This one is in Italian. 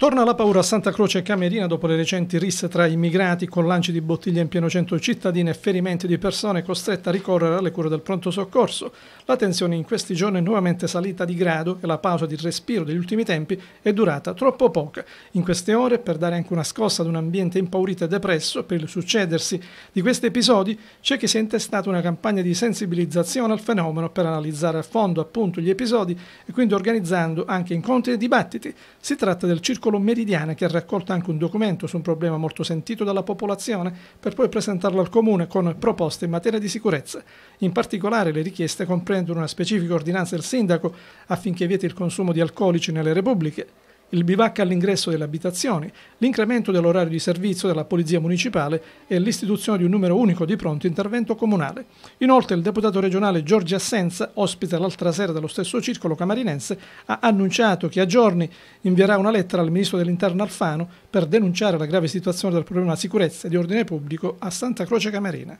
Torna la paura a Santa Croce e Camerina dopo le recenti risse tra immigrati con lanci di bottiglie in pieno centro cittadine e ferimenti di persone costrette a ricorrere alle cure del pronto soccorso. La tensione in questi giorni è nuovamente salita di grado e la pausa di respiro degli ultimi tempi è durata troppo poca. In queste ore, per dare anche una scossa ad un ambiente impaurito e depresso per il succedersi di questi episodi, c'è chi si è intestata una campagna di sensibilizzazione al fenomeno per analizzare a fondo appunto gli episodi e quindi organizzando anche incontri e dibattiti. Si tratta del circolo piccolo Meridiana che ha raccolto anche un documento su un problema molto sentito dalla popolazione per poi presentarlo al Comune con proposte in materia di sicurezza. In particolare le richieste comprendono una specifica ordinanza del Sindaco affinché vieti il consumo di alcolici nelle repubbliche, il bivacco all'ingresso delle abitazioni, l'incremento dell'orario di servizio della Polizia Municipale e l'istituzione di un numero unico di pronto intervento comunale. Inoltre il deputato regionale Giorgio Assenza, ospite l'altra sera dello stesso circolo camarinense, ha annunciato che a giorni invierà una lettera al ministro dell'interno Alfano per denunciare la grave situazione del problema sicurezza e di ordine pubblico a Santa Croce Camarina.